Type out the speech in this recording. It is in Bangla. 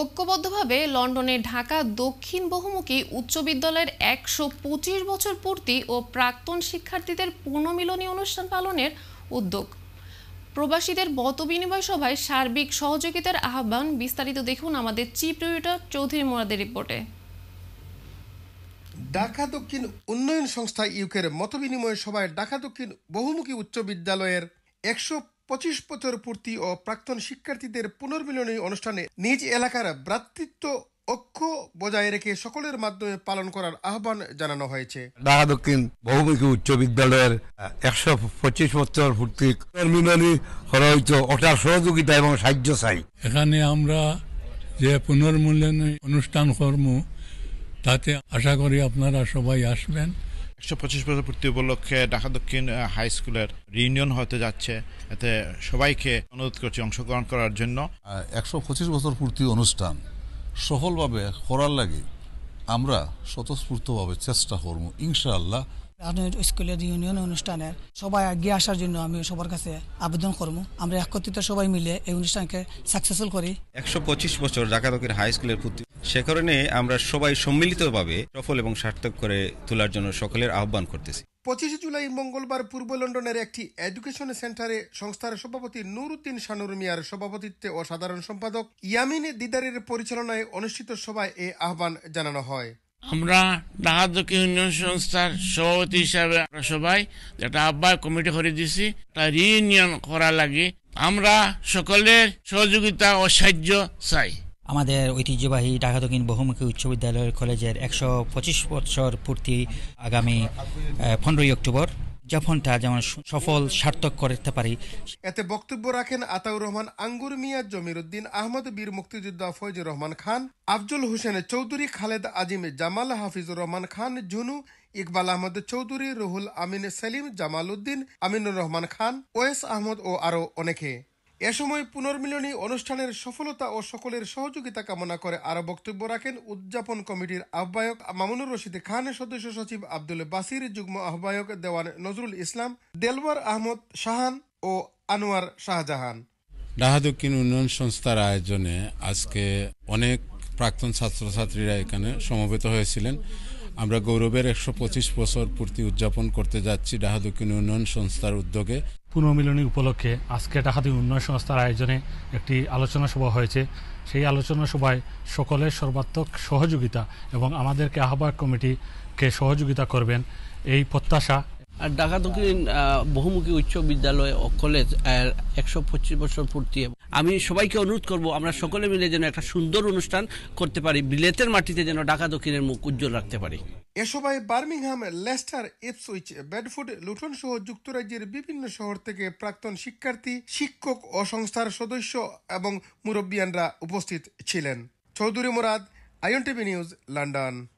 ঐক্যবদ্ধভাবে লন্ডনে ঢাকা দক্ষিণ বহুমুখী উচ্চ বিদ্যালয়ের একশো পঁচিশ বছর পূর্তি ও প্রাক্তন শিক্ষার্থীদের পুনর্মিলনী অনুষ্ঠান পালনের উদ্যোগ প্রবাসীদের মত বিনিময় সভায় সার্বিক সহযোগিতার আহ্বান বিস্তারিত দেখুন আমাদের চিফ রিপোর্টার চৌধুরী মোরাদের রিপোর্টে ঢাকা দক্ষিণ উন্নয়ন সংস্থা ইউকের মতবিনিময় সভায় ঢাকা দক্ষিণ বহুমুখী উচ্চ বিদ্যালয়ের একশো পঁচিশ বছর পূর্তি ও প্রাক্তন শিক্ষার্থীদের পুনর্মিলনী অনুষ্ঠানে নিজ এলাকার ভ্রাতৃত্ব অক্ষ বজায় রেখে সকলের মাধ্যমে পালন করার আহ্বান জানানো হয়েছে ঢাকা দক্ষিণ বহুমুখী উচ্চ বিদ্যালয়ের একশো পঁচিশ বছর পূর্তি পুনর্মিলনী হরিত ওটার সহযোগিতা এবং সাহায্য চাই এখানে আমরা যে পুনর্মিলনী অনুষ্ঠান কর্ম তাতে আশা করি আপনারা সবাই আসবেন একশো পঁচিশ বছর পূর্তি উপলক্ষে ঢাকা দক্ষিণ হাই স্কুলের রিউনিয়ন হতে যাচ্ছে এতে সবাইকে অনুরোধ করছি অংশগ্রহণ করার জন্য একশো পঁচিশ বছর পূর্তি অনুষ্ঠান সফলভাবে করার লাগে আমরা স্বতঃস্ফূর্তভাবে চেষ্টা করব ইনশাআল্লাহ রাজনৈতিক স্কুলের ইউনিয়ন অনুষ্ঠানের সবাই আগে আসার জন্য আমি সবার কাছে আবেদন করবো আমরা একত্রিত সবাই মিলে এই অনুষ্ঠানকে সাকসেসফুল করি একশো পঁচিশ বছর ডাকাতকের হাই স্কুলের প্রতি সে কারণে আমরা সবাই সম্মিলিতভাবে সফল এবং সার্থক করে তোলার জন্য সকলের আহ্বান করতেছি পঁচিশে জুলাই মঙ্গলবার পূর্ব লন্ডনের একটি এডুকেশন সেন্টারে সংস্থার সভাপতি নুরুদ্দিন শানুর মিয়ার সভাপতিত্বে ও সাধারণ সম্পাদক ইয়ামিন দিদারের পরিচালনায় অনুষ্ঠিত সভায় এ আহ্বান জানানো হয় আমরা ডাহা দক্ষিণ ইউনিয়ন সংস্থার সভাপতি হিসাবে আমরা সবাই একটা আহ্বায়ক কমিটি করে দিছি তা রিউনিয়ন করা লাগে আমরা সকলের সহযোগিতা ও সাহায্য চাই আমাদের ঐতিহ্যবাহী ঢাকা দক্ষিণ বহুমুখী উচ্চ বিদ্যালয় কলেজের একশো পঁচিশ বছর পূর্তি আগামী পনেরোই অক্টোবর যাপনটা যেমন সফল সার্থক করতে পারি এতে বক্তব্য রাখেন আতাউর রহমান আঙ্গুর মিয়া জমিরুদ্দিন আহমদ বীর মুক্তিযোদ্ধা ফয়জুর রহমান খান আফজল হোসেন চৌধুরী খালেদ আজিম জামাল হাফিজুর রহমান খান জুনু ইকবাল আহমদ চৌধুরী রুহুল আমিন সেলিম জামাল উদ্দিন আমিনুর রহমান খান ওয়েস আহমদ ও আরও অনেকে এ সময় পুনর্মিলনী অনুষ্ঠানের সফলতা ও সকলের সহযোগিতা কামনা করে আরও বক্তব্য রাখেন উদযাপন কমিটির আহ্বায়ক মামুনুর রশিদ খানের সদস্য সচিব আব্দুল বাসির যুগ্ম আহ্বায়ক দেওয়ান নজরুল ইসলাম দেলওয়ার আহমদ শাহান ও আনোয়ার শাহজাহান ঢাকা দক্ষিণ উন্নয়ন সংস্থার আয়োজনে আজকে অনেক প্রাক্তন ছাত্রছাত্রীরা এখানে সমবেত হয়েছিলেন আমরা গৌরবের একশো পঁচিশ বছর পূর্তি উদযাপন করতে যাচ্ছি ডাহাদুকি উন্নয়ন সংস্থার উদ্যোগে পুনর্মিলনী উপলক্ষে আজকে ডাহাতি উন্নয়ন সংস্থার আয়োজনে একটি আলোচনা সভা হয়েছে সেই আলোচনা সভায় সকলের সর্বাত্মক সহযোগিতা এবং আমাদেরকে আহ্বায়ক কমিটিকে সহযোগিতা করবেন এই প্রত্যাশা আর বহুমুখী উচ্চ বিদ্যালয় ও কলেজ একশো পঁচিশ বছর পূর্তি আমি সবাইকে অনুরোধ করব আমরা সকলে মিলে যেন একটা সুন্দর অনুষ্ঠান করতে পারি বিলেতের মাটিতে যেন ঢাকা দক্ষিণের মুখ উজ্জ্বল রাখতে পারি এ সময় Birmingham Leicester Ipswich Bedford Luton সহ যুক্তরাজ্যের বিভিন্ন শহর থেকে প্রাক্তন শিক্ষার্থী শিক্ষক ও সংস্থার সদস্য এবং মুরব্বিয়ানরা উপস্থিত ছিলেন Chowdhury Murad IN TV news London